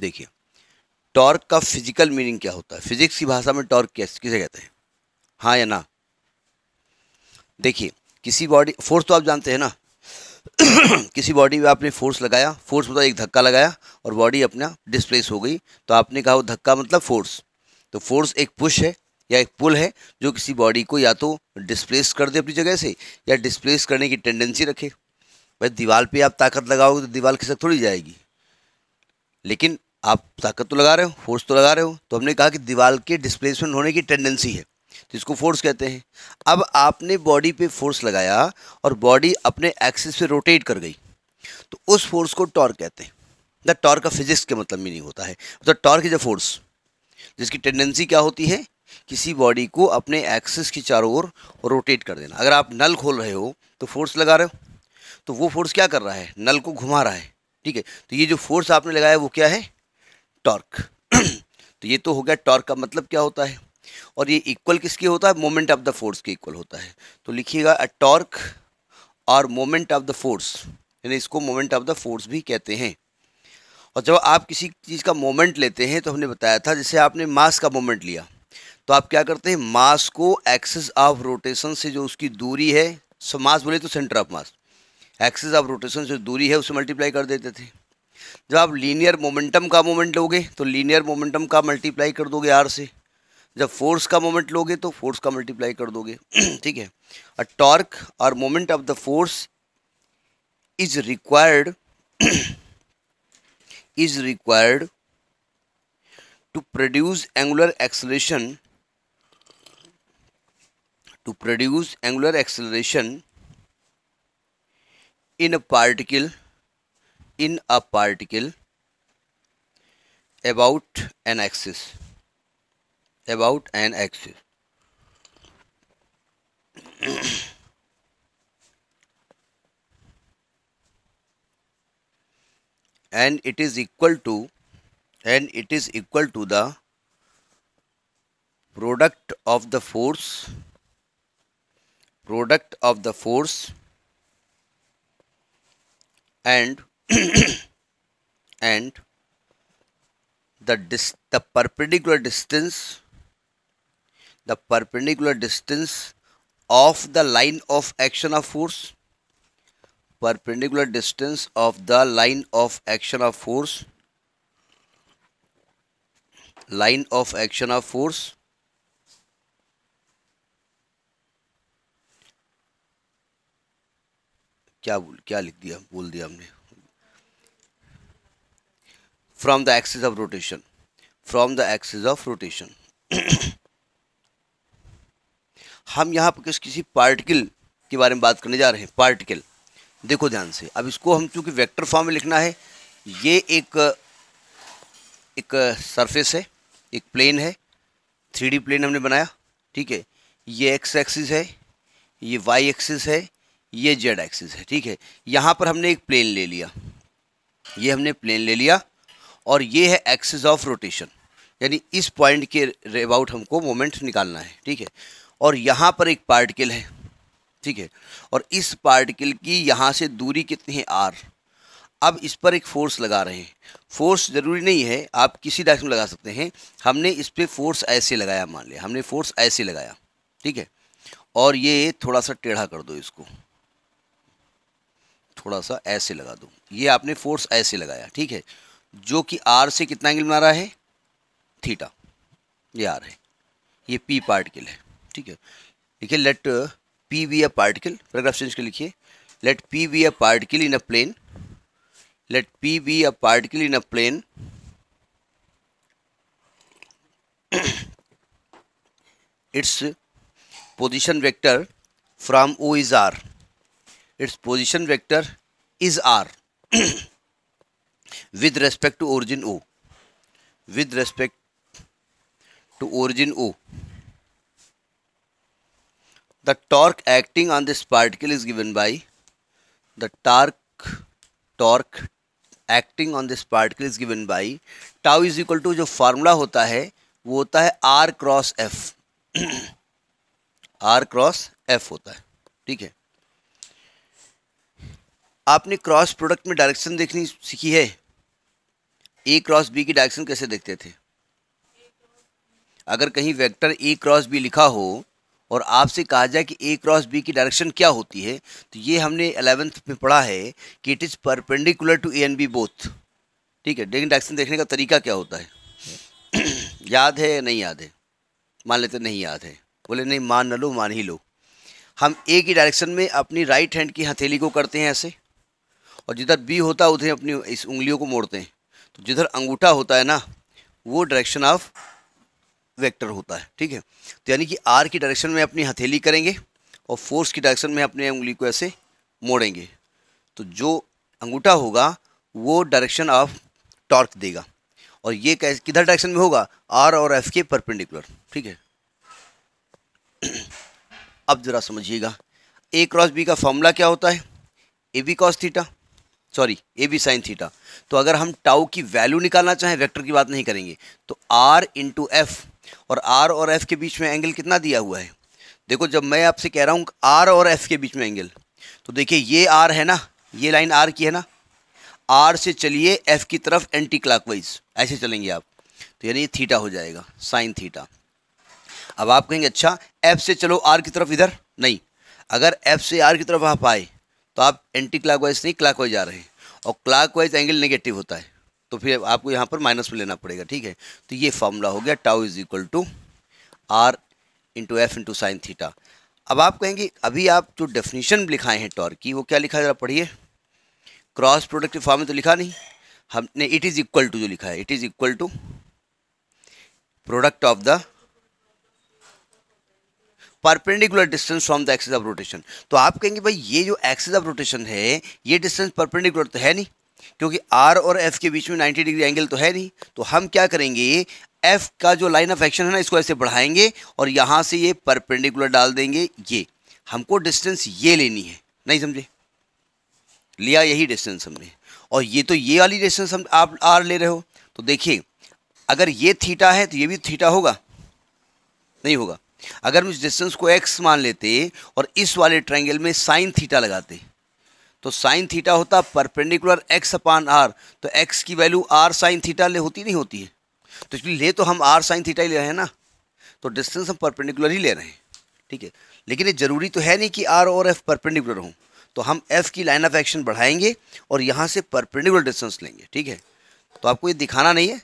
देखिए टॉर्क का physical meaning क्या होता है फिजिक्स की भाषा में टॉर्क किसे कहते हैं हाँ या ना देखिए किसी बॉडी फोर्स तो आप जानते हैं ना किसी बॉडी में आपने फोर्स लगाया फोर्स मतलब एक धक्का लगाया और बॉडी अपना डिस्प्लेस हो गई तो आपने कहा वो धक्का मतलब फोर्स तो फोर्स एक पुश है या एक पुल है जो किसी बॉडी को या तो डिस्प्लेस कर दे अपनी जगह से या डिस्प्लेस करने की टेंडेंसी रखे भाई दीवार पे आप ताकत लगाओगे तो दीवार खिसक थोड़ी जाएगी लेकिन आप ताकत तो लगा रहे हो फोर्स तो लगा रहे हो तो हमने कहा कि दीवार के डिस्प्लेसमेंट होने की टेंडेंसी है तो इसको फोर्स कहते हैं अब आपने बॉडी पे फोर्स लगाया और बॉडी अपने एक्सिस पे रोटेट कर गई तो उस फोर्स को टॉर्क कहते हैं द टॉर्क का फिजिक्स के मतलब नहीं होता है मतलब तो टॉर्क इज अ फोर्स जिसकी टेंडेंसी क्या होती है किसी बॉडी को अपने एक्सिस की चारों ओर रोटेट कर देना अगर आप नल खोल रहे हो तो फोर्स लगा रहे हो तो वो फोर्स क्या कर रहा है नल को घुमा रहा है ठीक है तो ये जो फोर्स आपने लगाया वो क्या है टॉर्क तो ये तो हो गया टॉर्क का मतलब क्या होता है और ये इक्वल किसके होता है मोमेंट ऑफ द फोर्स के इक्वल होता है तो लिखिएगा अ टॉर्क और मोमेंट ऑफ द फोर्स यानी इसको मोमेंट ऑफ द फोर्स भी कहते हैं और जब आप किसी चीज़ का मोमेंट लेते हैं तो हमने बताया था जैसे आपने मास का मोमेंट लिया तो आप क्या करते हैं मास को एक्सेस ऑफ रोटेशन से जो उसकी दूरी है सो मास बोले तो centre of mass axis of rotation से दूरी है उसे मल्टीप्लाई कर देते थे जब आप लीनियर मोमेंटम का मोमेंट लोगे तो लीनियर मोमेंटम का मल्टीप्लाई कर दोगे आर से जब फोर्स का मोमेंट लोगे तो फोर्स का मल्टीप्लाई कर दोगे ठीक है अ टॉर्क और moment of the force is required is required to produce angular acceleration to produce angular acceleration in a particle in a particle about an axis about an axis and it is equal to and it is equal to the product of the force product of the force and and the dis the perpendicular distance the perpendicular distance of the line of action of force perpendicular distance of the line of action of force line of action of force क्या बोल क्या लिख दिया बोल दिया हमने from the axis of rotation from the axis of rotation हम यहाँ पर किस किसी पार्टिकल के बारे में बात करने जा रहे हैं पार्टिकल देखो ध्यान से अब इसको हम चूंकि वेक्टर फॉर्म में लिखना है ये एक एक सरफेस है एक प्लेन है थ्री डी प्लेन हमने बनाया ठीक है ये एक्स एक्सिस है ये वाई एक्सिस है ये जेड एक्सिस है ठीक है यहाँ पर हमने एक प्लेन ले लिया ये हमने प्लेन ले लिया और ये है एक्सेस ऑफ रोटेशन यानी इस पॉइंट के अबाउट हमको मोमेंट निकालना है ठीक है और यहाँ पर एक पार्टिकल है ठीक है और इस पार्टिकल की यहाँ से दूरी कितनी है आर अब इस पर एक फोर्स लगा रहे हैं फोर्स ज़रूरी नहीं है आप किसी डायरेक्शन में लगा सकते हैं हमने इस पर फोर्स ऐसे लगाया मान लिया हमने फोर्स ऐसे लगाया ठीक है और ये थोड़ा सा टेढ़ा कर दो इसको थोड़ा सा ऐसे लगा दो ये आपने फोर्स ऐसे लगाया ठीक है जो कि आर से कितना एंगल बना रहा है थीटा ये आर है ये पी पार्टिकल है ठीक है देखिए let P be a particle paragraph change के लिखिए let P be a particle in a plane let P be a particle in a plane its position vector from O is R its position vector is R with respect to origin O with respect to origin O the torque acting on this particle is given by the torque torque acting on this particle is given by tau is equal to जो formula होता है वो होता है R cross F R cross F होता है ठीक है आपने क्रॉस प्रोडक्ट में डायरेक्शन देखनी सीखी है ए क्रॉस बी की डायरेक्शन कैसे देखते थे अगर कहीं वेक्टर ए क्रॉस बी लिखा हो और आपसे कहा जाए कि ए क्रॉस बी की डायरेक्शन क्या होती है तो ये हमने अलेवेंथ में पढ़ा है कि it is perpendicular to A and B both ठीक है लेकिन डायरेक्शन देखने का तरीका क्या होता है याद है या नहीं याद है मान लेते नहीं याद है बोले नहीं मान न लो मान ही लो हम ए की डायरेक्शन में अपनी राइट हैंड की हथेली को करते हैं ऐसे और जिधर बी होता है उधर अपनी इस उंगलियों को मोड़ते हैं तो जिधर अंगूठा होता है ना वो डायरेक्शन ऑफ वेक्टर होता है ठीक है तो यानी कि आर की डायरेक्शन में अपनी हथेली करेंगे और फोर्स की डायरेक्शन में अपने उंगली को ऐसे मोड़ेंगे तो जो अंगूठा होगा वो डायरेक्शन ऑफ टॉर्क देगा और ये किधर डायरेक्शन में होगा आर और एफ के परपेंडिकुलर ठीक है अब ज़रा समझिएगा ए क्रॉस बी का फॉर्मूला क्या होता है A B cos theta sorry A B sine theta तो अगर हम टाउ की वैल्यू निकालना चाहें वेक्टर की बात नहीं करेंगे तो आर इंटू एफ और आर और एफ के बीच में एंगल कितना दिया हुआ है देखो जब मैं आपसे कह रहा हूँ आर और एफ के बीच में एंगल तो देखिए ये आर है ना ये लाइन आर की है ना आर से चलिए एफ की तरफ एंटी वाइज ऐसे चलेंगे आप तो यानी ये थीटा हो जाएगा साइन थीटा अब आप कहेंगे अच्छा एफ से चलो आर की तरफ इधर नहीं अगर एफ से आर की तरफ आप आए तो आप एंटी क्लाक वाइज नहीं क्लाक वाइज जा रहे हैं और क्लाक वाइज एंगल नेगेटिव होता है तो फिर आपको यहाँ पर माइनस में लेना पड़ेगा ठीक है तो ये फॉर्मूला हो गया tau is equal to R into F into sine theta अब आप कहेंगे अभी आप जो डेफिनेशन लिखाए हैं टॉर्क की वो क्या लिखा है ज़रा पढ़िए क्रॉस प्रोडक्ट फॉर्म में तो लिखा नहीं हमने इट इज़ इक्वल टू जो लिखा है it is equal to product of the perpendicular distance from the axis of rotation तो आप कहेंगे भाई ये जो एक्सिस ऑफ रोटेशन है ये डिस्टेंस परपेंडिकुलर तो है नहीं क्योंकि आर और एफ के बीच में नाइन्टी डिग्री एंगल तो है नहीं तो हम क्या करेंगे एफ का जो लाइन ऑफ एक्शन है ना इसको ऐसे बढ़ाएंगे और यहाँ से ये परपेंडिकुलर डाल देंगे ये हमको डिस्टेंस ये लेनी है नहीं समझे लिया यही डिस्टेंस हमने और ये तो ये वाली डिस्टेंस हम आप आर ले रहे हो तो देखिए अगर ये थीटा है तो ये भी थीटा होगा नहीं होगा अगर हम इस डिस्टेंस को एक्स मान लेते और इस वाले ट्रायंगल में साइन थीटा लगाते तो साइन थीटा होता परपेंडिकुलर एक्स अपान आर तो एक्स की वैल्यू आर साइन थीटा ले होती नहीं होती है तो इसलिए ले तो हम आर साइन थीटा ही ले रहे हैं ना तो डिस्टेंस हम परपेंडिकुलर ही ले रहे हैं ठीक है लेकिन ये ज़रूरी तो है नहीं कि आर और एफ परपेंडिकुलर हों तो हम एफ की लाइन ऑफ एक्शन बढ़ाएंगे और यहाँ से परपेंडिकुलर डिस्टेंस लेंगे ठीक है तो आपको ये दिखाना नहीं है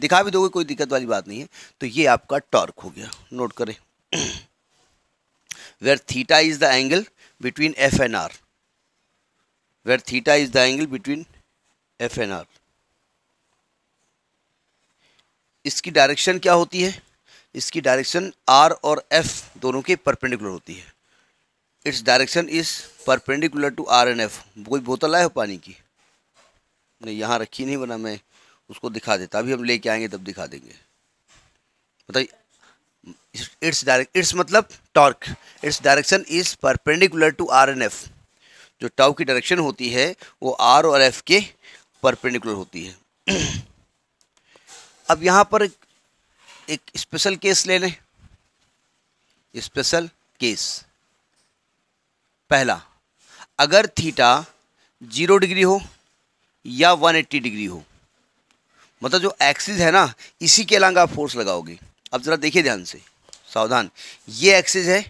दिखा भी दोगे कोई दिक्कत वाली बात नहीं है तो ये आपका टॉर्क हो गया नोट करें where theta is the angle between f and r where theta is the angle between f and r इसकी डायरेक्शन क्या होती है इसकी डायरेक्शन r और f दोनों के परपेंडिकुलर होती है its direction is perpendicular to R and F कोई बोतल आए हो पानी की नहीं यहाँ रखी नहीं बना मैं उसको दिखा देता अभी हम लेके आएंगे तब दिखा देंगे बताइए इट्स डायरेक्ट इट्स मतलब torque its direction is perpendicular to R and F जो टाउ की डायरेक्शन होती है वो आर और एफ के परपेंडिकुलर होती है अब यहाँ पर एक, स्पेशल केस ले लें स्पेशल केस पहला अगर थीटा जीरो डिग्री हो या वन एट्टी डिग्री हो मतलब जो एक्सिस है ना इसी के अलावा आप फोर्स लगाओगे अब ज़रा देखिए ध्यान से सावधान ये एक्सिस है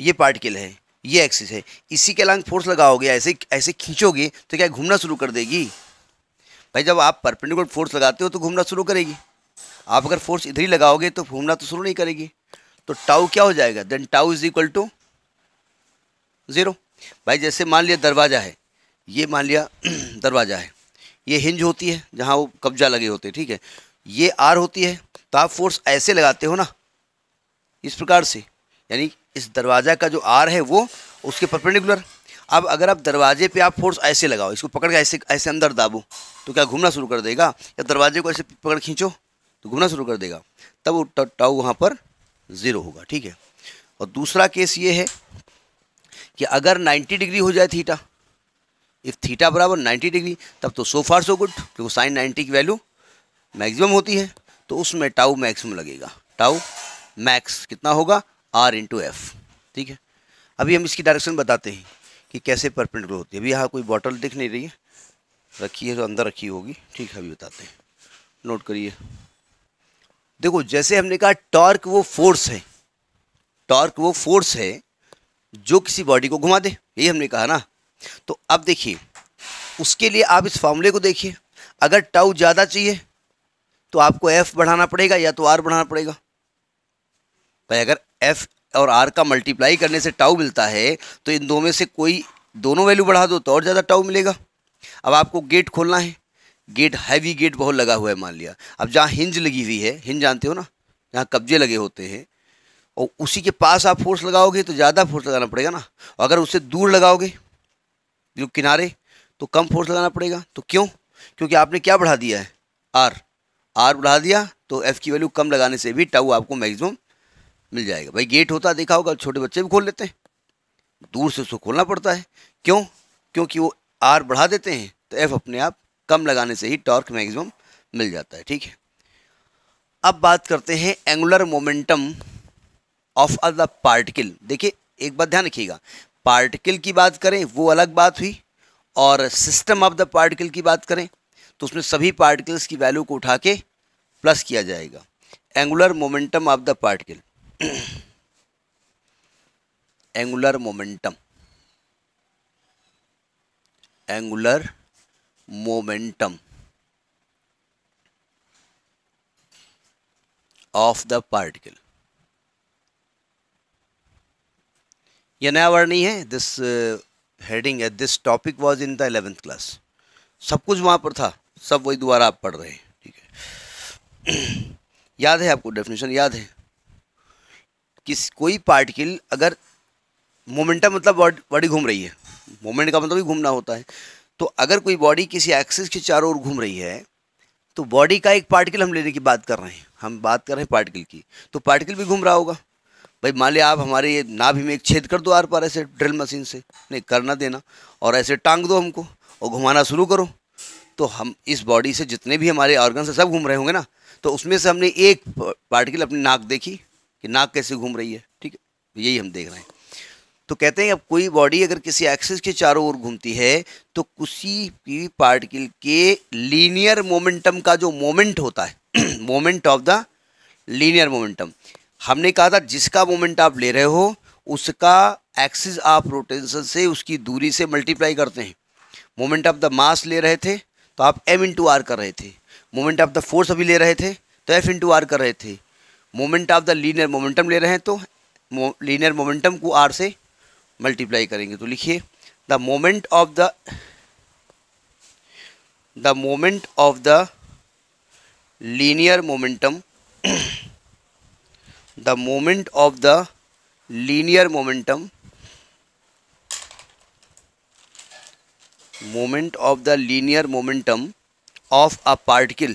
ये पार्टिकल है ये एक्सिस है इसी के अलांग फोर्स लगाओगे ऐसे ऐसे खींचोगे तो क्या घूमना शुरू कर देगी भाई जब आप परपेंडिकुलर फोर्स लगाते हो तो घूमना शुरू करेगी आप अगर फोर्स इधर ही लगाओगे तो घूमना तो शुरू नहीं करेगी तो टाउ क्या हो जाएगा then tau is equal to zero भाई जैसे मान लिया दरवाज़ा है ये मान लिया दरवाज़ा है ये हिंज होती है जहाँ वो कब्जा लगे होते हैं ठीक है ये आर होती है तो आप फोर्स ऐसे लगाते हो ना इस प्रकार से यानी इस दरवाज़ा का जो आर है वो उसके परपेंडिकुलर अब अगर आप दरवाजे पे आप फोर्स ऐसे लगाओ इसको पकड़ के ऐसे ऐसे अंदर दाबो तो क्या घूमना शुरू कर देगा या दरवाजे को ऐसे पकड़ खींचो तो घूमना शुरू कर देगा तब वो टाउ वहाँ पर ज़ीरो होगा ठीक है और दूसरा केस ये है कि अगर 90 डिग्री हो जाए थीटा इफ़ थीटा बराबर 90 डिग्री तब तो सो फार सो गुड क्योंकि साइन 90 की वैल्यू मैक्सिमम होती है तो उसमें टाउ मैक्सिमम लगेगा टाउ मैक्स कितना होगा आर इंटू एफ ठीक है अभी हम इसकी डायरेक्शन बताते हैं कि कैसे परपेंडिकुलर होती है अभी यहाँ कोई बॉटल दिख नहीं रही है रखी है तो अंदर रखी होगी ठीक है अभी बताते हैं नोट करिए देखो जैसे हमने कहा टॉर्क वो फोर्स है टॉर्क वो फोर्स है जो किसी बॉडी को घुमा दे यही हमने कहा ना तो अब देखिए उसके लिए आप इस फॉर्मूले को देखिए अगर टाउ ज़्यादा चाहिए तो आपको एफ बढ़ाना पड़ेगा या तो आर बढ़ाना पड़ेगा भाई अगर एफ और आर का मल्टीप्लाई करने से टाउ मिलता है तो इन दो में से कोई दोनों वैल्यू बढ़ा दो तो और ज़्यादा टाउ मिलेगा अब आपको गेट खोलना है गेट हैवी गेट बहुत लगा हुआ है मान लिया अब जहाँ हिंज लगी हुई है हिंज जानते हो ना जहाँ कब्जे लगे होते हैं और उसी के पास आप फोर्स लगाओगे तो ज़्यादा फोर्स लगाना पड़ेगा ना अगर उससे दूर लगाओगे जो किनारे तो कम फोर्स लगाना पड़ेगा तो क्यों क्योंकि आपने क्या बढ़ा दिया है आर आर बढ़ा दिया तो एफ़ की वैल्यू कम लगाने से भी टाऊ आपको मैक्सिमम मिल जाएगा भाई गेट होता देखा होगा छोटे बच्चे भी खोल लेते हैं दूर से उसको खोलना पड़ता है क्यों क्योंकि वो आर बढ़ा देते हैं तो एफ़ अपने आप कम लगाने से ही टॉर्क मैक्सिमम मिल जाता है ठीक है अब बात करते हैं angular momentum of a the particle देखिए एक बात ध्यान रखिएगा पार्टिकल की बात करें वो अलग बात हुई और सिस्टम ऑफ द पार्टिकल की बात करें तो उसमें सभी पार्टिकल्स की वैल्यू को उठा के प्लस किया जाएगा angular momentum of the particle angular momentum angular momentum of the particle यह नया वर्ड नहीं है दिस हेडिंग है this topic was in the eleventh class सब कुछ वहां पर था सब वही दोबारा आप पढ़ रहे हैं याद है आपको डेफिनेशन याद है कि कोई पार्टिकल अगर मोमेंटम मतलब बॉडी घूम रही है मोमेंट का मतलब ही घूमना होता है तो अगर कोई बॉडी किसी एक्सिस के चारों ओर घूम रही है तो बॉडी का एक पार्टिकल हम लेने की बात कर रहे हैं हम बात कर रहे हैं पार्टिकल की तो पार्टिकल भी घूम रहा होगा भाई मान लिया आप हमारे ये नाभि में एक छेद कर दो आर पार ऐसे ड्रिल मशीन से नहीं करना देना और ऐसे टांग दो हमको और घुमाना शुरू करो तो हम इस बॉडी से जितने भी हमारे ऑर्गन से सब घूम रहे होंगे ना तो उसमें से हमने एक पार्टिकल अपनी नाक देखी कि नाक कैसे घूम रही है ठीक है तो यही हम देख रहे हैं तो कहते हैं अब कोई बॉडी अगर किसी एक्सिस के चारों ओर घूमती है तो किसी भी पार्टिकल के लीनियर मोमेंटम का जो मोमेंट होता है moment of the linear momentum हमने कहा था जिसका मोमेंट आप ले रहे हो उसका एक्सिस आप रोटेशन से उसकी दूरी से मल्टीप्लाई करते हैं मोमेंट ऑफ द मास ले रहे थे तो आप एम इंटू आर कर रहे थे मोमेंट ऑफ द फोर्स अभी ले रहे थे तो एफ इंटू आर कर रहे थे moment of the linear momentum ले रहे हैं तो लीनियर मोमेंटम को आर से मल्टीप्लाई करेंगे तो लिखिए the moment of the the moment of the linear momentum the moment of the linear momentum moment of the linear momentum of a particle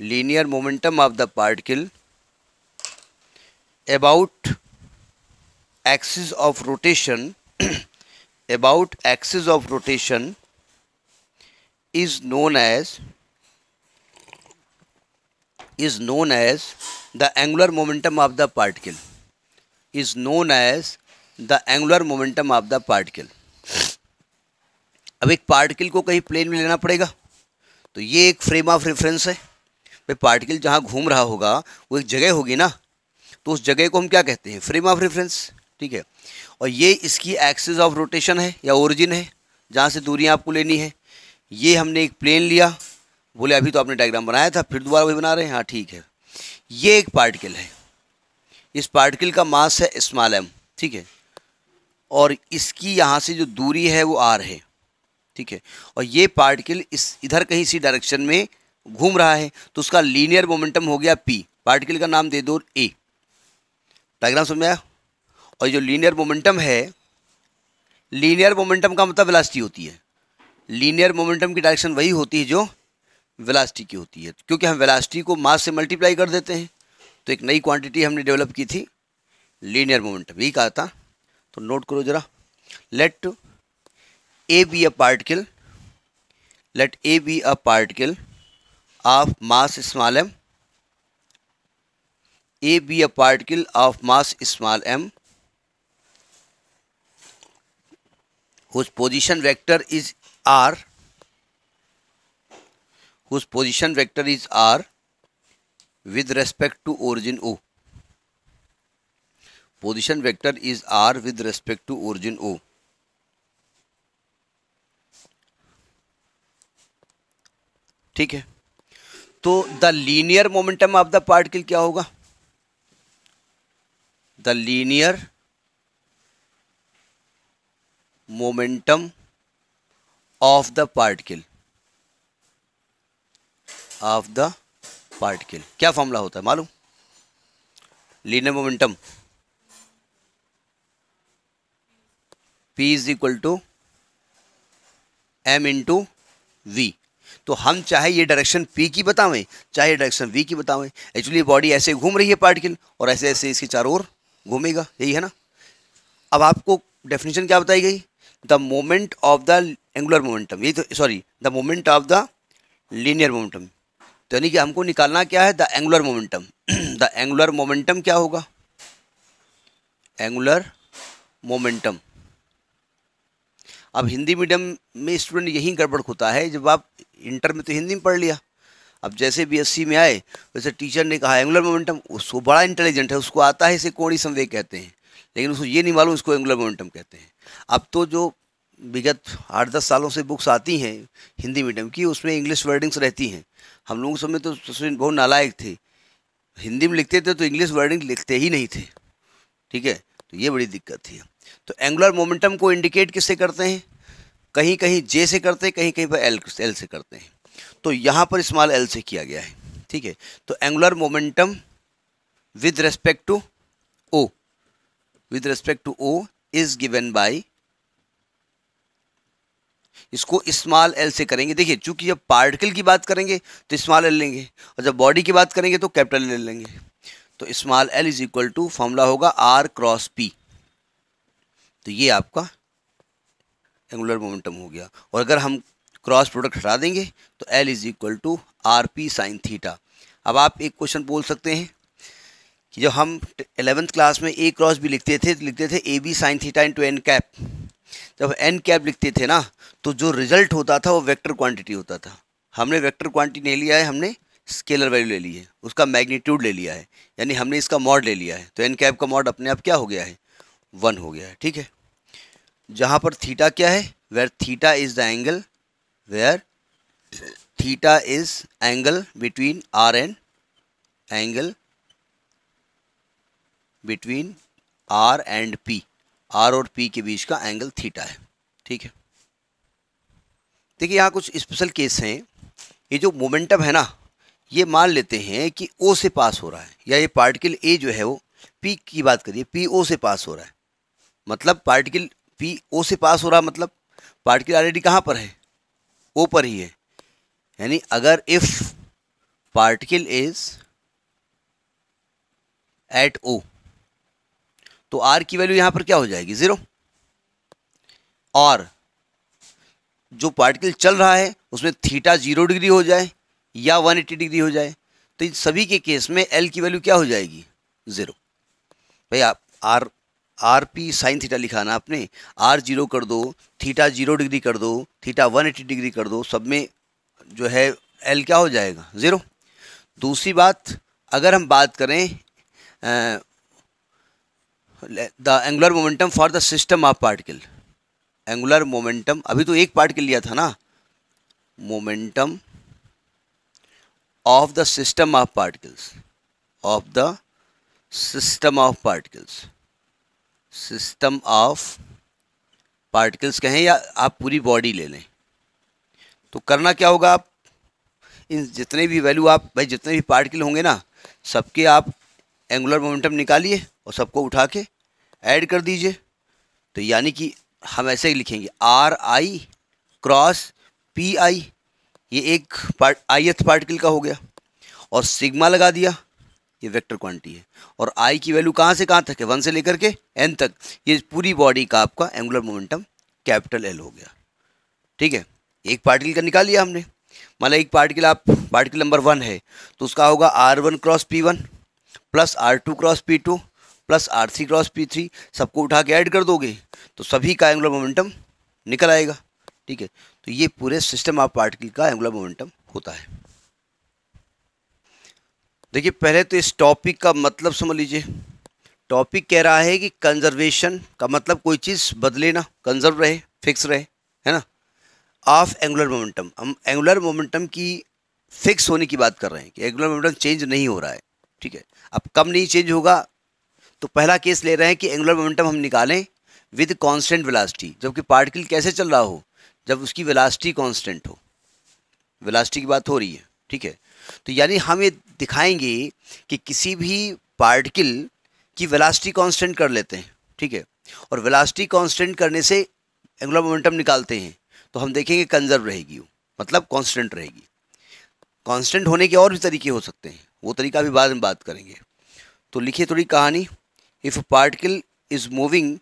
linear momentum of the particle about axis of rotation about axis of rotation is known as is known as the angular momentum of the particle is known as the angular momentum of the particle अब एक particle को कहीं plane में लेना पड़ेगा तो ये एक फ्रेम ऑफ रेफरेंस है भाई पार्टिकल जहाँ घूम रहा होगा वो एक जगह होगी ना तो उस जगह को हम क्या कहते हैं फ्रेम ऑफ रेफरेंस ठीक है और ये इसकी एक्सिस ऑफ रोटेशन है या ओरिजिन है जहाँ से दूरियाँ आपको लेनी है ये हमने एक प्लेन लिया बोले अभी तो आपने डायग्राम बनाया था फिर दोबारा वही बना रहे हैं हाँ ठीक है ये एक पार्टिकल है इस पार्टिकल का मास है स्मॉल एम ठीक है और इसकी यहाँ से जो दूरी है वो आर है ठीक है और ये पार्टिकल इस इधर कहीं सी डायरेक्शन में घूम रहा है तो उसका लीनियर मोमेंटम हो गया पी पार्टिकल का नाम दे दो ए डायग्राम समझ आया और जो लीनियर मोमेंटम है लीनियर मोमेंटम का मतलब वेलासिटी होती है लीनियर मोमेंटम की डायरेक्शन वही होती है जो वेलासिटी की होती है क्योंकि हम वेलासिटी को मास से मल्टीप्लाई कर देते हैं तो एक नई क्वांटिटी हमने डेवलप की थी लीनियर मोमेंटम यही कहा था तो नोट करो जरा let A be a particle let A be a particle of mass small M A be a particle of mass small M whose position vector is R whose position vector is R with respect to origin O position vector is R with respect to origin O ठीक है तो the linear momentum of the particle क्या होगा the linear momentum of the particle of the particle क्या formula होता है मालूम linear momentum P is equal to M into V तो हम चाहे ये डायरेक्शन पी की बतावें चाहे डायरेक्शन वी की बतावें एक्चुअली बॉडी ऐसे घूम रही है पार्टिकल और ऐसे ऐसे इसके चारों ओर घूमेगा यही है ना अब आपको डेफिनेशन क्या बताई गई the moment of the angular momentum ये तो sorry the moment of the linear momentum तो यानी कि हमको निकालना क्या है the angular momentum the angular momentum क्या होगा एंगुलर मोमेंटम अब हिंदी मीडियम में स्टूडेंट यही गड़बड़ होता है जब आप इंटर में तो हिंदी में पढ़ लिया अब जैसे बीएससी में आए वैसे टीचर ने कहा एंगुलर मोमेंटम उसको बड़ा इंटेलिजेंट है उसको आता है इसे कोणी संवेग कहते हैं लेकिन उसको ये नहीं मालूम उसको एंगुलर मोमेंटम कहते हैं अब तो जो विगत आठ दस सालों से बुक्स आती हैं हिंदी मीडियम की उसमें इंग्लिश वर्डिंग्स रहती हैं हम लोगों समय तो बहुत नालायक थे हिंदी में लिखते थे तो इंग्लिश वर्डिंग लिखते ही नहीं थे ठीक है तो ये बड़ी दिक्कत थी तो एंगुलर मोमेंटम को इंडिकेट किससे करते हैं कहीं कहीं जे से करते हैं कहीं कहीं पर एल एल से करते हैं तो यहाँ पर स्मॉल एल से किया गया है ठीक है तो angular momentum with respect to O with respect to O is given by इसको स्मॉल एल से करेंगे देखिए चूंकि जब पार्टिकल की बात करेंगे तो स्मॉल एल लेंगे और जब बॉडी की बात करेंगे तो कैपिटल ले लेंगे तो small L is equal to formula होगा आर क्रॉस पी तो ये आपका एंगुलर मोमेंटम हो गया और अगर हम क्रॉस प्रोडक्ट हटा देंगे तो L is equal to R P sine theta अब आप एक क्वेश्चन बोल सकते हैं कि जब हम एलेवंथ क्लास में ए क्रॉस भी लिखते थे तो लिखते थे A B sine theta into N cap जब एन कैप लिखते थे ना तो जो रिजल्ट होता था वो वेक्टर क्वांटिटी होता था हमने वेक्टर क्वांटिटी नहीं लिया है हमने स्केलर वैल्यू ले ली है उसका मैग्नीट्यूड ले लिया है यानी हमने इसका मॉड ले लिया है तो एन कैप का मॉड अपने आप क्या हो गया है वन हो गया है ठीक है जहाँ पर थीटा क्या है where theta is the angle where theta is angle between R and angle between R and P R और पी के बीच का एंगल थीटा है ठीक है देखिए यहाँ कुछ स्पेशल केस हैं ये जो मोमेंटम है ना ये मान लेते हैं कि ओ से पास हो रहा है या ये पार्टिकल ए जो है वो पी की बात करिए पी ओ से पास हो रहा है मतलब पार्टिकल पी ओ से पास हो रहा मतलब पार्टिकल ऑलरेडी कहाँ पर है ओ पर ही है यानी अगर if particle is at O तो आर की वैल्यू यहां पर क्या हो जाएगी ज़ीरो और जो पार्टिकल चल रहा है उसमें थीटा जीरो डिग्री हो जाए या वन एट्टी डिग्री हो जाए तो इन सभी के केस में एल की वैल्यू क्या हो जाएगी ज़ीरो भाई आप R R P sine theta लिखा ना आपने आर जीरो कर दो थीटा जीरो डिग्री कर दो थीटा वन एट्टी डिग्री कर दो सब में जो है एल क्या हो जाएगा ज़ीरो दूसरी बात अगर हम बात करें the angular momentum for the system of particle angular momentum अभी तो एक पार्टिकल लिया था ना momentum of the system of particles of the system of particles system of particles कहें या आप पूरी बॉडी ले लें तो करना क्या होगा आप इन जितने भी वैल्यू आप भाई जितने भी पार्टिकल होंगे ना सबके आप एंगुलर मोमेंटम निकालिए और सबको उठा के ऐड कर दीजिए तो यानी कि हम ऐसे ही लिखेंगे R I cross P I ये एक पार्ट आईथ पार्टिकल का हो गया और सिग्मा लगा दिया ये वेक्टर क्वांटिटी है और आई की वैल्यू कहाँ से कहाँ तक है वन से लेकर के एन तक ये पूरी बॉडी का आपका एंगुलर मोमेंटम कैपिटल एल हो गया ठीक है एक पार्टिकल का निकाल लिया हमने मान एक पार्टिकल आप पार्टिकल नंबर वन है तो उसका होगा R one cross P one plus R two cross P two plus R three cross P three सबको उठा के ऐड कर दोगे तो सभी का एंगुलर मोमेंटम निकल आएगा ठीक है तो ये पूरे सिस्टम ऑफ पार्टिकल का एंगुलर मोमेंटम होता है देखिए पहले तो इस टॉपिक का मतलब समझ लीजिए टॉपिक कह रहा है कि कंजर्वेशन का मतलब कोई चीज़ बदले ना कंजर्व रहे फिक्स रहे है ना ऑफ एंगुलर मोमेंटम हम एंगुलर मोमेंटम की फिक्स होने की बात कर रहे हैं कि एंगुलर मोमेंटम चेंज नहीं हो रहा है ठीक है अब कम नहीं चेंज होगा तो पहला केस ले रहे हैं कि एंगुलर मोमेंटम हम निकालें विद कांस्टेंट वेलासिटी जबकि पार्टिकल कैसे चल रहा हो जब उसकी वेलासिटी कांस्टेंट हो वेलासिटी की बात हो रही है ठीक है तो यानी हम ये दिखाएंगे कि किसी भी पार्टिकल की वेलासिटी कांस्टेंट कर लेते हैं ठीक है और वेलासिटी कांस्टेंट करने से एंगुलर मोमेंटम निकालते हैं तो हम देखेंगे कंजर्व रहेगी मतलब कांस्टेंट रहेगी कांस्टेंट होने के और भी तरीके हो सकते हैं वो तरीका भी बाद में बात करेंगे तो लिखिए थोड़ी कहानी if particle is moving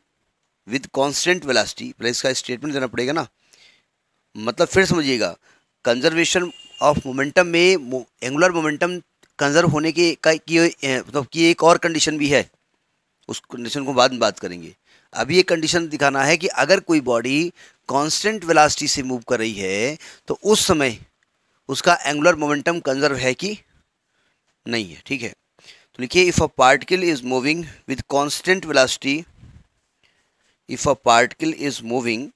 with constant velocity पहले इसका स्टेटमेंट देना पड़ेगा ना मतलब फिर समझिएगा कंजर्वेशन ऑफ मोमेंटम में एंगुलर मोमेंटम कंजर्व होने के का की मतलब तो एक और कंडीशन भी है उस कंडीशन को बाद में बात करेंगे अभी ये कंडीशन दिखाना है कि अगर कोई बॉडी कांस्टेंट वेलासिटी से मूव कर रही है तो उस समय उसका एंगुलर मोमेंटम कंजर्व है कि नहीं है ठीक है तो लिखिए if a particle is moving with constant velocity if a particle is moving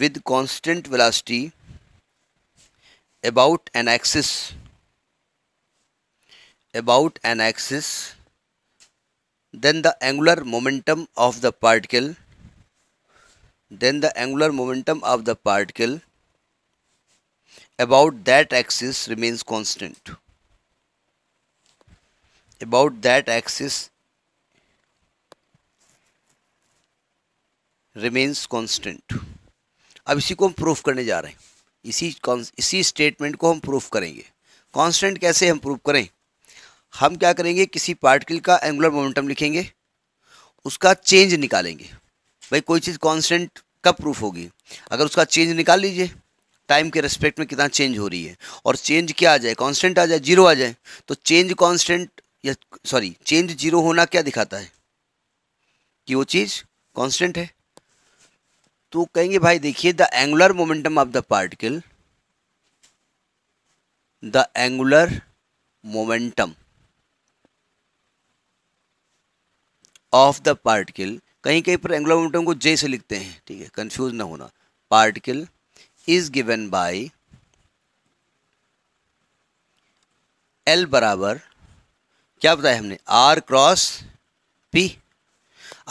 with constant velocity about an axis about an axis then the angular momentum of the particle then the angular momentum of the particle about that axis remains constant about that axis remains constant अब इसी को हम proof करने जा रहे हैं इसी इसी स्टेटमेंट को हम प्रूफ करेंगे कांस्टेंट कैसे हम प्रूफ करें हम क्या करेंगे किसी पार्टिकल का एंगुलर मोमेंटम लिखेंगे उसका चेंज निकालेंगे भाई कोई चीज़ कांस्टेंट कब प्रूफ होगी अगर उसका चेंज निकाल लीजिए टाइम के रेस्पेक्ट में कितना चेंज हो रही है और चेंज क्या आ जाए कॉन्स्टेंट आ जाए जीरो आ जाए तो चेंज कॉन्स्टेंट या सॉरी चेंज जीरो होना क्या दिखाता है कि वो चीज़ कॉन्स्टेंट है तो कहेंगे भाई देखिए the angular momentum of the particle the angular momentum of the particle कहीं कहीं पर एंगुलर मोमेंटम को जे से लिखते हैं ठीक है कंफ्यूज ना होना particle is given by L बराबर क्या बताया हमने आर क्रॉस पी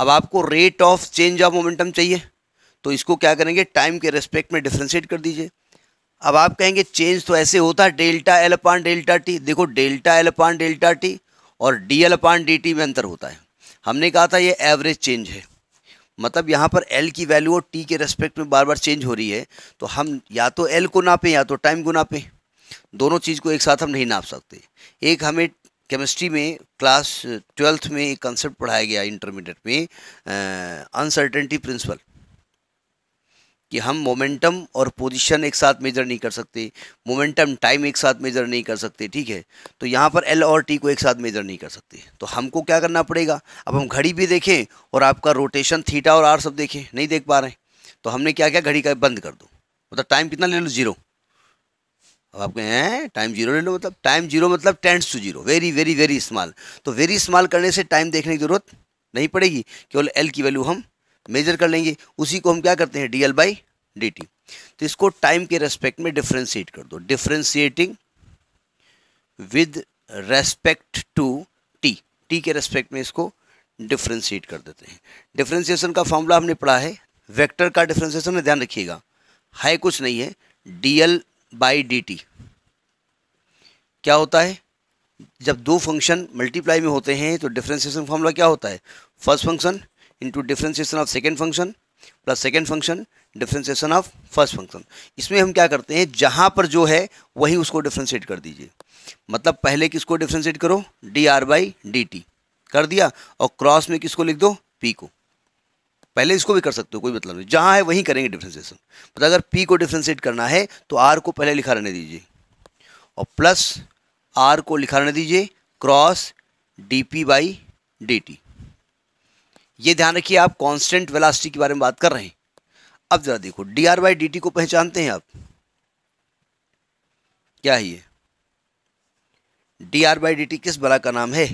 अब आपको rate of change of momentum चाहिए तो इसको क्या करेंगे टाइम के रेस्पेक्ट में डिफ्रेंशिएट कर दीजिए अब आप कहेंगे चेंज तो ऐसे होता है delta L upon delta T देखो delta L upon delta T और D L upon D T में अंतर होता है हमने कहा था ये एवरेज चेंज है मतलब यहाँ पर एल की वैल्यू और टी के रेस्पेक्ट में बार बार चेंज हो रही है तो हम या तो एल को नापें या तो टाइम को नापें दोनों चीज़ को एक साथ हम नहीं नाप सकते एक हमें केमिस्ट्री में क्लास ट्वेल्थ में एक कंसेप्ट पढ़ाया गया इंटरमीडिएट में अनसर्टेनिटी प्रिंसिपल कि हम मोमेंटम और पोजीशन एक साथ मेजर नहीं कर सकते मोमेंटम टाइम एक साथ मेजर नहीं कर सकते ठीक है तो यहाँ पर एल और टी को एक साथ मेजर नहीं कर सकते तो हमको क्या करना पड़ेगा अब हम घड़ी भी देखें और आपका रोटेशन थीटा और आर सब देखें नहीं देख पा रहे तो हमने क्या क्या घड़ी का बंद कर दो मतलब टाइम कितना ले लो जीरो अब आपके हैं टाइम जीरो ले लो मतलब टाइम जीरो मतलब tends to zero very very very small तो वेरी स्मॉल करने से टाइम देखने की जरूरत नहीं पड़ेगी केवल एल की वैल्यू हम मेजर कर लेंगे उसी को हम क्या करते हैं डीएल बाई डी टी तो इसको टाइम के रेस्पेक्ट में डिफ्रेंशिएट कर दो differentiating with respect to T T के रेस्पेक्ट में इसको डिफ्रेंशिएट कर देते हैं डिफ्रेंशिएशन का फॉर्मूला हमने पढ़ा है वेक्टर का डिफ्रेंशिएशन में ध्यान रखिएगा हाई कुछ नहीं है D L by D T क्या होता है जब दो फंक्शन मल्टीप्लाई में होते हैं तो डिफ्रेंशिएशन फॉर्मूला क्या होता है first function into differentiation of second function plus second function differentiation of first function इसमें हम क्या करते हैं जहाँ पर जो है वहीं उसको डिफ्रेंशिएट कर दीजिए मतलब पहले किसको डिफ्रेंशिएट करो D R by D T कर दिया और क्रॉस में किसको लिख दो पी को पहले इसको भी कर सकते हो कोई मतलब नहीं जहाँ है वहीं करेंगे डिफ्रेंसिएशन मतलब अगर पी को डिफ्रेंशिएट करना है तो आर को पहले लिखा रहने दीजिए और प्लस आर को लिखा रहने दीजिए cross D P by D T ये ध्यान रखिए आप कांस्टेंट वेलासिटी के बारे में बात कर रहे हैं अब जरा देखो D R by D T को पहचानते हैं आप क्या है ये D R by D T किस बला का नाम है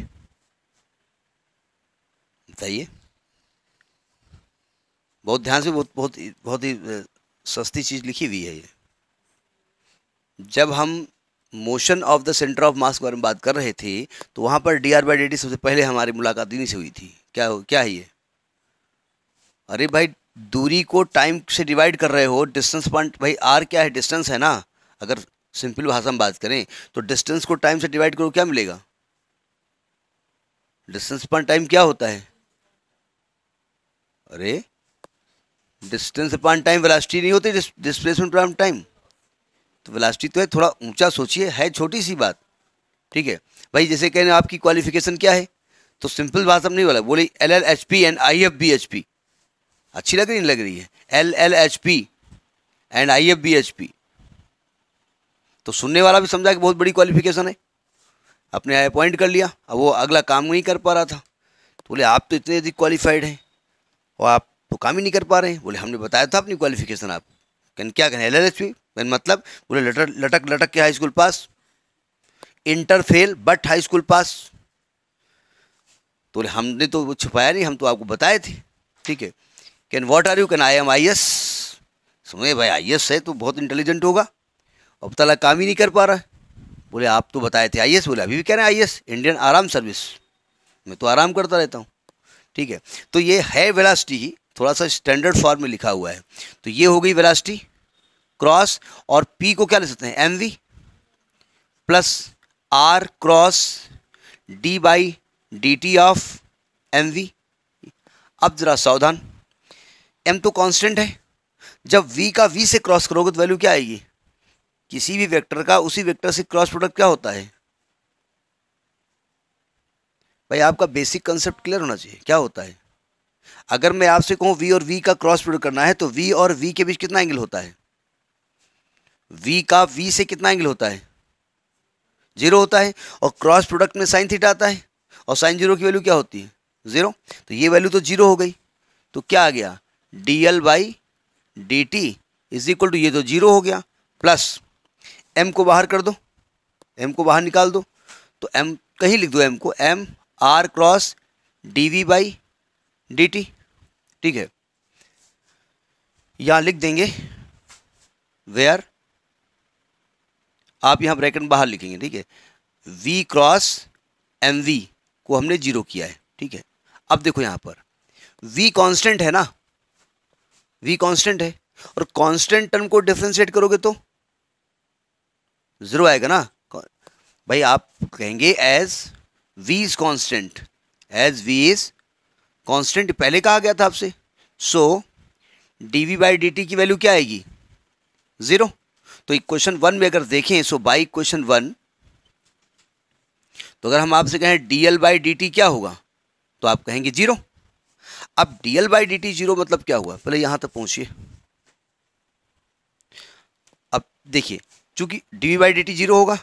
बताइए बहुत ध्यान से बहुत बहुत बहुत ही सस्ती चीज़ लिखी हुई है ये जब हम motion of the centre of mass के बारे में बात कर रहे थे तो वहाँ पर D R by D T सबसे पहले हमारी मुलाकात इन्हीं से हुई थी क्या हो क्या है ये अरे भाई दूरी को टाइम से डिवाइड कर रहे हो डिस्टेंस पॉइंट भाई आर क्या है डिस्टेंस है ना अगर सिंपल भाषा में बात करें तो डिस्टेंस को टाइम से डिवाइड करो क्या मिलेगा डिस्टेंस अपॉन टाइम क्या होता है अरे डिस्टेंस अपॉन टाइम वेलासिटी नहीं होती डिस्प्लेसमेंट अपॉन टाइम तो वेलासिटी तो है थोड़ा ऊंचा सोचिए है छोटी सी बात ठीक है भाई जैसे कह रहे हैं आपकी क्वालिफिकेशन क्या है तो सिंपल भाषा में नहीं बोला बोली L L H P and I F B H P अच्छी लग रही नहीं लग रही है L L H P and I F B H P तो सुनने वाला भी समझा कि बहुत बड़ी क्वालिफिकेशन है अपने अपॉइंट कर लिया अब वो अगला काम नहीं कर पा रहा था तो बोले आप तो इतने अधिक क्वालिफाइड हैं और आप तो काम ही नहीं कर पा रहे हैं बोले हमने बताया था अपनी क्वालिफिकेशन आप कहने क्या कहें एल एल एच पी मतलब बोले लटक लटक लटक के high school pass inter fail but high school pass तो बोले हमने तो छुपाया नहीं हम तो आपको बताए थे ठीक है can what are you can I M I S सुनिए भाई आई एस है तो बहुत इंटेलिजेंट होगा अब तला काम ही नहीं कर पा रहा है बोले आप तो बताए थे आई एस बोले अभी भी कह रहे हैं आई एस इंडियन आराम सर्विस मैं तो आराम करता रहता हूँ ठीक है तो ये है वेलास्टी ही थोड़ा सा स्टैंडर्ड फॉर्म में लिखा हुआ है तो ये हो गई वेलास्टी क्रॉस और पी को क्या ले सकते हैं M V plus R cross D by D T of M V अब ज़रा सावधान एम तो कांस्टेंट है जब वी का वी से क्रॉस करोगे तो वैल्यू क्या आएगी किसी भी वेक्टर का उसी वेक्टर से क्रॉस प्रोडक्ट क्या होता है भाई आपका बेसिक कंसेप्ट क्लियर होना चाहिए क्या होता है अगर मैं आपसे कहूँ वी और वी का क्रॉस प्रोडक्ट करना है तो वी और वी के बीच कितना एंगल होता है वी का वी से कितना एंगल होता है जीरो होता है और क्रॉस प्रोडक्ट में साइन थीटा आता है और साइन जीरो की वैल्यू क्या होती है जीरो तो ये वैल्यू तो जीरो हो गई तो क्या आ गया D L by D T is equal to ये तो जीरो हो गया प्लस एम को बाहर कर दो एम को बाहर निकाल दो तो एम कहीं लिख दो एम को M R cross D V by D T ठीक है यहाँ लिख देंगे वेयर आप यहाँ ब्रैकेट बाहर लिखेंगे ठीक है वी क्रॉस एम वी को हमने जीरो किया है ठीक है अब देखो यहाँ पर वी कांस्टेंट है ना v कांस्टेंट है और कांस्टेंट टर्म को डिफ्रेंशिएट करोगे तो जीरो आएगा ना भाई आप कहेंगे as v is constant as V is constant पहले कहा गया था आपसे so D V by D T की वैल्यू क्या आएगी जीरो तो इक्वेशन वन में अगर देखें सो बाई इक्वेशन वन तो अगर हम आपसे कहें dl बाई डी टी क्या होगा तो आप कहेंगे जीरो अब D L by D T zero मतलब क्या हुआ पहले यहां तक पहुंचिए अब देखिए चूंकि D V by D T zero होगा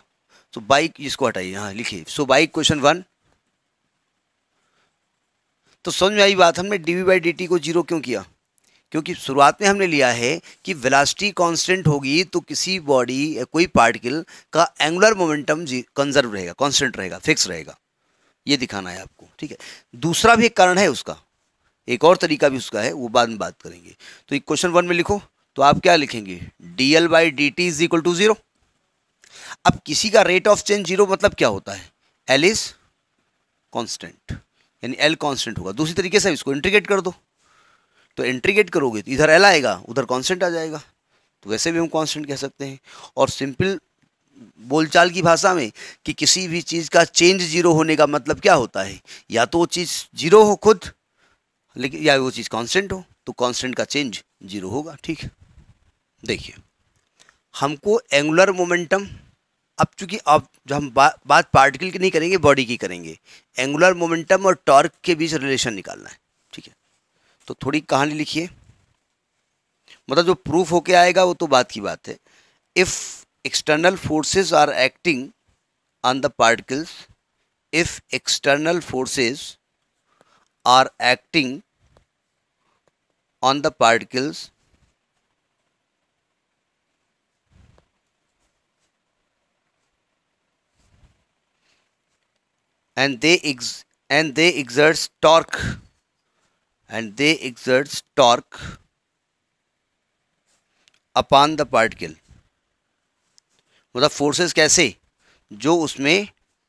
तो बाइक इसको हटाइए यहां लिखिए सो बाइक क्वेश्चन वन तो समझ में आई बात हमने D V by D T को जीरो क्यों किया क्योंकि शुरुआत में हमने लिया है कि वेलासिटी कांस्टेंट होगी तो किसी बॉडी या कोई पार्टिकल का एंगुलर मोमेंटम कंजर्व रहेगा कांस्टेंट रहेगा फिक्स रहेगा ये दिखाना है आपको ठीक है दूसरा भी एक कारण है उसका एक और तरीका भी उसका है वो बाद में बात करेंगे तो एक क्वेश्चन वन में लिखो तो आप क्या लिखेंगे D L by D T is equal to zero अब किसी का रेट ऑफ चेंज जीरो मतलब क्या होता है एल इज कॉन्स्टेंट यानी एल कॉन्स्टेंट होगा दूसरी तरीके से इसको इंट्रीगेट कर दो तो इंट्रीगेट करोगे तो इधर एल आएगा उधर कॉन्स्टेंट आ जाएगा तो वैसे भी हम कॉन्स्टेंट कह सकते हैं और सिंपल बोलचाल की भाषा में कि किसी भी चीज़ का चेंज जीरो होने का मतलब क्या होता है या तो वो चीज़ जीरो हो खुद लेकिन या वो चीज़ कांस्टेंट हो तो कांस्टेंट का चेंज जीरो होगा ठीक है देखिए हमको एंगुलर मोमेंटम अब चूंकि अब जो हम बा, बात पार्टिकल की नहीं करेंगे बॉडी की करेंगे एंगुलर मोमेंटम और टॉर्क के बीच रिलेशन निकालना है ठीक है तो थोड़ी कहानी लिखिए मतलब जो प्रूफ होके आएगा वो तो बात की बात है if external forces are acting on the particles if external forces are acting on the particles and they ex and they exerts torque and they exerts torque upon the particle मतलब forces कैसे जो उसमें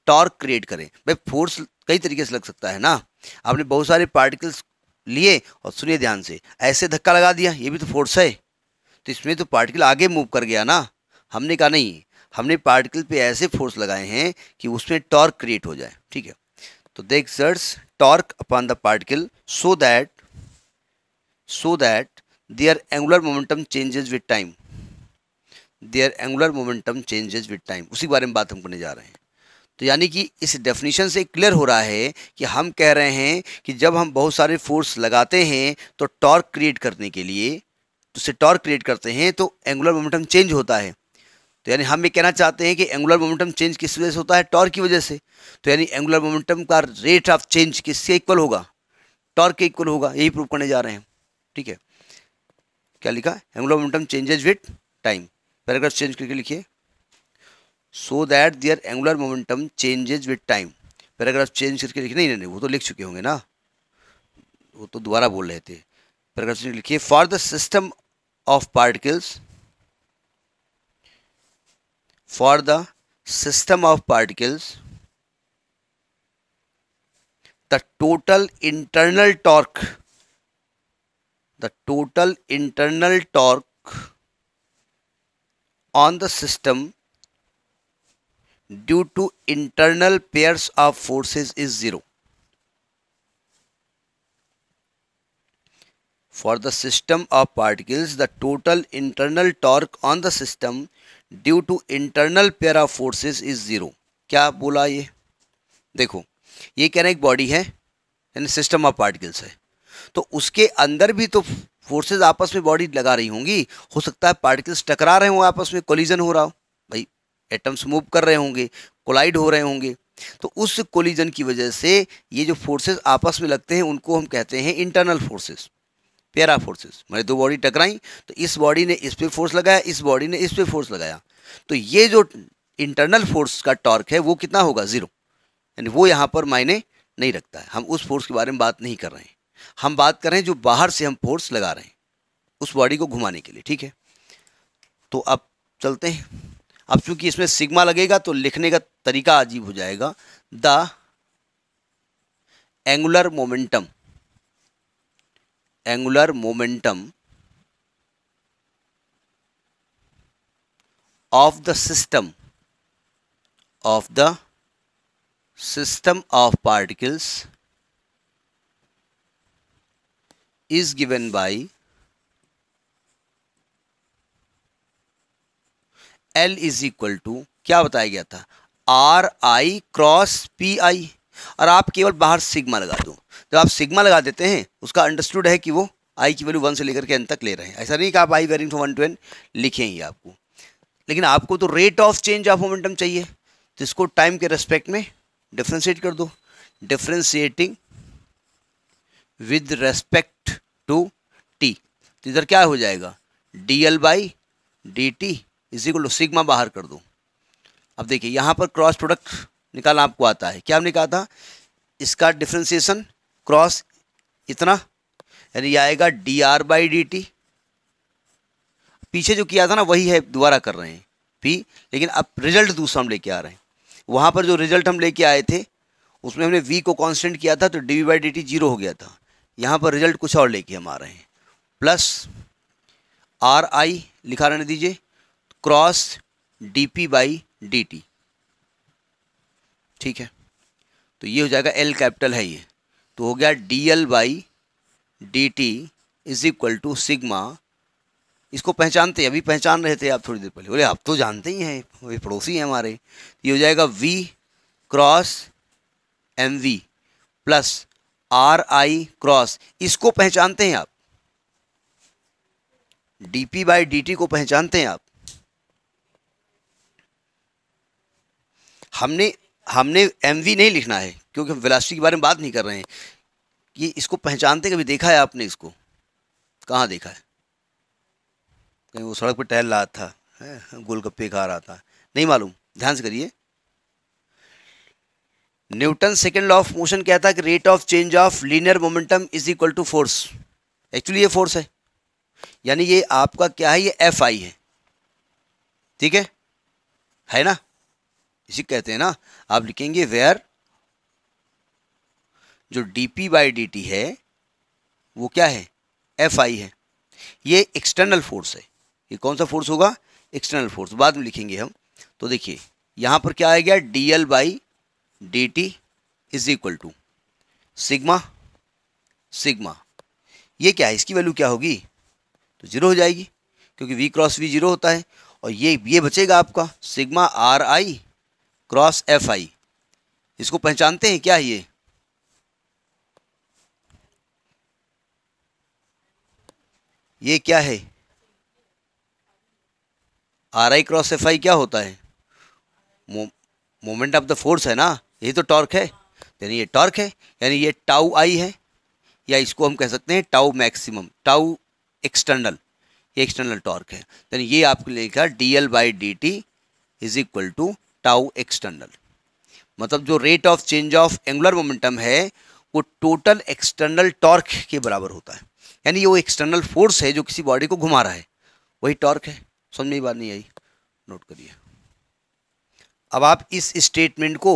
torque create करें भाई force कई तरीके से लग सकता है ना आपने बहुत सारे पार्टिकल्स लिए और सुनिए ध्यान से ऐसे धक्का लगा दिया ये भी तो फोर्स है तो इसमें तो पार्टिकल आगे मूव कर गया ना हमने कहा नहीं हमने पार्टिकल पे ऐसे फोर्स लगाए हैं कि उसमें टॉर्क क्रिएट हो जाए ठीक है तो देख सर्स torque upon the particle so that so that their angular momentum changes with time their angular momentum changes with time उसी बारे में बात हम करने जा रहे हैं तो यानी कि इस डेफिनेशन से क्लियर हो रहा है कि हम कह रहे हैं कि जब हम बहुत सारे फोर्स लगाते हैं तो टॉर्क क्रिएट करने के लिए तो से टॉर्क क्रिएट करते हैं तो एंगुलर मोमेंटम चेंज होता है तो यानी हम ये कहना चाहते हैं कि एंगुलर मोमेंटम चेंज किस वजह से होता है टॉर्क की वजह से तो यानी एंगुलर मोमेंटम का रेट ऑफ चेंज किससे इक्वल होगा टॉर्क के इक्वल होगा यही प्रूव करने जा रहे हैं ठीक है क्या लिखा angular momentum changes with time paragraph change करके लिखिए so that their angular momentum changes with time paragraph change करके लिखे नहीं नहीं वो तो लिख चुके होंगे ना वो तो दोबारा बोल रहे थे पैराग्राफ चेंज लिखिए for the system of particles for the system of particles the total internal torque the total internal torque on the system due to internal pairs of forces is zero for the system of particles the total internal torque on the system due to internal pair of forces is zero क्या बोला ये देखो ये क्या रहे एक body है यानी सिस्टम ऑफ पार्टिकल्स है तो उसके अंदर भी तो फोर्सेज आपस में बॉडी लगा रही होंगी हो सकता है पार्टिकल्स टकरा रहे हो आपस में कोलिजन हो रहा हो भाई एटम्स मूव कर रहे होंगे कोलाइड हो रहे होंगे तो उस कोलिजन की वजह से ये जो फोर्सेस आपस में लगते हैं उनको हम कहते हैं इंटरनल फोर्सेस पैरा फोर्सेस मैंने दो बॉडी टकराई तो इस बॉडी ने इस पर फोर्स लगाया इस बॉडी ने इस पर फोर्स लगाया तो ये जो इंटरनल फोर्स का टॉर्क है वो कितना होगा ज़ीरो यानी वो यहाँ पर मायने नहीं रखता है हम उस फोर्स के बारे में बात नहीं कर रहे हैं हम बात कर रहे हैं जो बाहर से हम फोर्स लगा रहे हैं उस बॉडी को घुमाने के लिए ठीक है तो अब चलते हैं अब चूंकि इसमें सिग्मा लगेगा तो लिखने का तरीका अजीब हो जाएगा the angular momentum angular momentum of the system of the system of particles is given by L is equal to क्या बताया गया था R I cross P I और आप केवल बाहर सिग्मा लगा दो जब आप सिग्मा लगा देते हैं उसका अंडरस्टूड है कि वो आई की वैल्यू वन से लेकर के एन तक ले रहे हैं ऐसा नहीं कि आप I varying from one to N लिखे ही आपको लेकिन आपको तो rate of change of momentum चाहिए तो इसको टाइम के रेस्पेक्ट में डिफ्रेंशिएट कर दो differentiating with respect to T तो इधर क्या हो जाएगा D L by D T is equal to sigma बाहर कर दो अब देखिए यहाँ पर क्रॉस प्रोडक्ट निकालना आपको आता है क्या हमने कहा था इसका डिफ्रेंसिएशन क्रॉस इतना यानी आएगा D R by D T पीछे जो किया था ना वही है दोबारा कर रहे हैं पी लेकिन अब रिजल्ट दूसरा हम लेके आ रहे हैं वहाँ पर जो रिजल्ट हम लेके आए थे उसमें हमने वी को कांस्टेंट किया था तो D V by D T zero हो गया था यहाँ पर रिजल्ट कुछ और लेके हम आ रहे हैं प्लस आर आई लिखा रहने दीजिए cross D P by D T ठीक है तो ये हो जाएगा एल कैपिटल है ये तो हो गया D L by D T is equal to sigma इसको पहचानते हैं अभी पहचान रहे थे आप थोड़ी देर पहले बोले आप तो जानते ही हैं वे पड़ोसी हैं हमारे ये हो जाएगा V cross M V plus R आई क्रॉस इसको पहचानते हैं आप D P by D T को पहचानते हैं आप हमने हमने एम नहीं लिखना है क्योंकि हम वेलासिटी के बारे में बात नहीं कर रहे हैं कि इसको पहचानते कभी देखा है आपने इसको कहाँ देखा है कहीं वो सड़क पर टहल रहा था गोलगप्पे खा रहा था नहीं मालूम ध्यान से करिए Newton second law of motion कहता है कि rate of change of linear momentum is equal to force actually ये फोर्स है यानी ये आपका क्या है ये एफ आई है ठीक है है ना इसी कहते हैं ना आप लिखेंगे वेयर जो D P by D T है वो क्या है एफ आई है ये एक्सटर्नल फोर्स है ये कौन सा फोर्स होगा एक्सटर्नल फोर्स बाद में लिखेंगे हम तो देखिए यहाँ पर क्या आएगा d L by D T is equal to sigma sigma ये क्या है इसकी वैल्यू क्या होगी तो जीरो हो जाएगी क्योंकि वी क्रॉस वी जीरो होता है और ये ये बचेगा आपका sigma r I cross f i इसको पहचानते हैं क्या ये ये क्या है r I cross f i क्या होता है मोमेंट ऑफ द फोर्स है ना यही तो टॉर्क है यानी ये टॉर्क है यानी ये टाउ आई है या इसको हम कह सकते हैं टाउ मैक्सिमम टाउ एक्सटर्नल ये एक्सटर्नल टॉर्क है यानी ये आपके लिए लिखा d L by D T is equal to tau external मतलब जो rate of change of angular momentum है वो टोटल एक्सटर्नल टॉर्क के बराबर होता है यानी ये वो एक्सटर्नल फोर्स है जो किसी बॉडी को घुमा रहा है वही टॉर्क है समझ में बात नहीं आई नोट करिए अब आप इस स्टेटमेंट को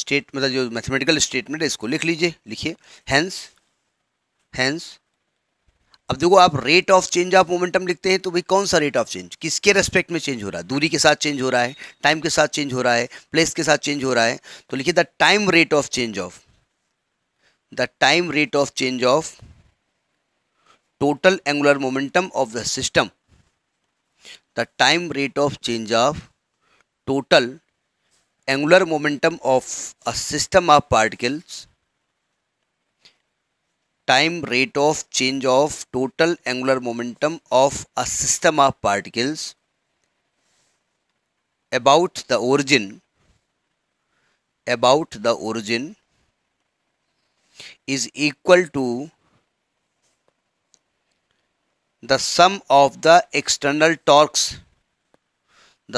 स्टेट मतलब जो मैथमेटिकल स्टेटमेंट है इसको लिख लीजिए लिखिए हैंस हैंस अब देखो आप rate of change of momentum लिखते हैं तो भाई कौन सा रेट ऑफ चेंज किसके रेस्पेक्ट में चेंज हो रहा है दूरी के साथ चेंज हो रहा है टाइम के साथ चेंज हो रहा है प्लेस के साथ चेंज हो रहा है तो लिखिए the time rate of change of the time rate of change of total angular momentum of the system the time rate of change of total angular momentum of a system of particles time rate of change of total angular momentum of a system of particles about the origin about the origin is equal to the sum of the external torques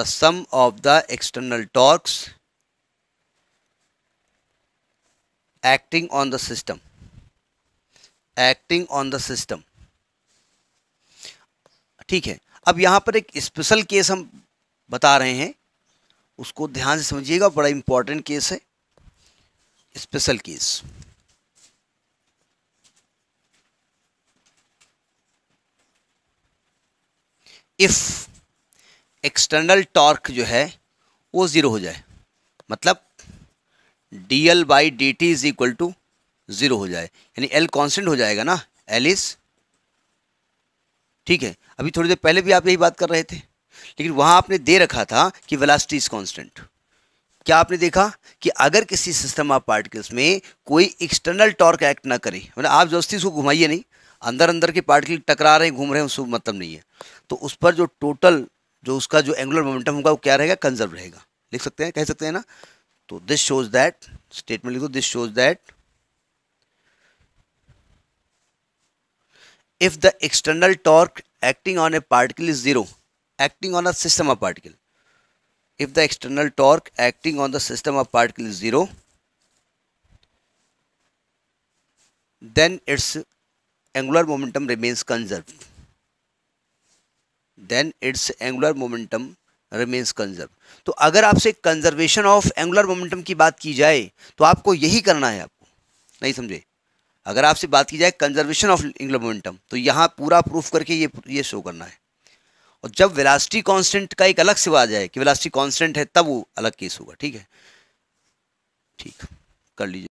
the sum of the external torques acting on the system acting on the system ठीक है अब यहां पर एक special case हम बता रहे हैं उसको ध्यान से समझिएगा बड़ा इंपॉर्टेंट केस है special case if external torque जो है वो ज़ीरो हो जाए मतलब d L by D T is equal to zero हो जाए यानी एल कॉन्स्टेंट हो जाएगा ना एल इज ठीक है अभी थोड़ी देर पहले भी आप यही बात कर रहे थे लेकिन वहाँ आपने दे रखा था कि वेलासिटी इज कांस्टेंट क्या आपने देखा कि अगर किसी सिस्टम ऑफ पार्टिकल्स में कोई एक्सटर्नल टॉर्क एक्ट ना करे मतलब आप जबरदस्ती उसको घुमाइए नहीं अंदर अंदर के पार्टिकल टकरा रहे हैं घूम रहे हैं उसको मतलब नहीं है तो उस पर जो टोटल जो उसका जो एंगुलर मोमेंटम होगा वो क्या रहेगा कंजर्व रहेगा लिख सकते हैं कह सकते हैं ना तो दिस शोज दैट स्टेटमेंट लिख दो this shows that if the external torque acting on a particle is zero acting on a system of particle if the external torque acting on the system of particle is zero then its angular momentum remains conserved then its angular momentum remains conserved तो अगर आपसे conservation of angular momentum की बात की जाए तो आपको यही करना है आपको नहीं समझे अगर आपसे बात की जाए कंजर्वेशन ऑफ एंगुलर मोमेंटम तो यहाँ पूरा प्रूफ करके ये ये शो करना है और जब वेलासिटी कांस्टेंट का एक अलग से आ जाए कि वेलासिटी कांस्टेंट है तब वो अलग केस होगा ठीक है ठीक कर लीजिए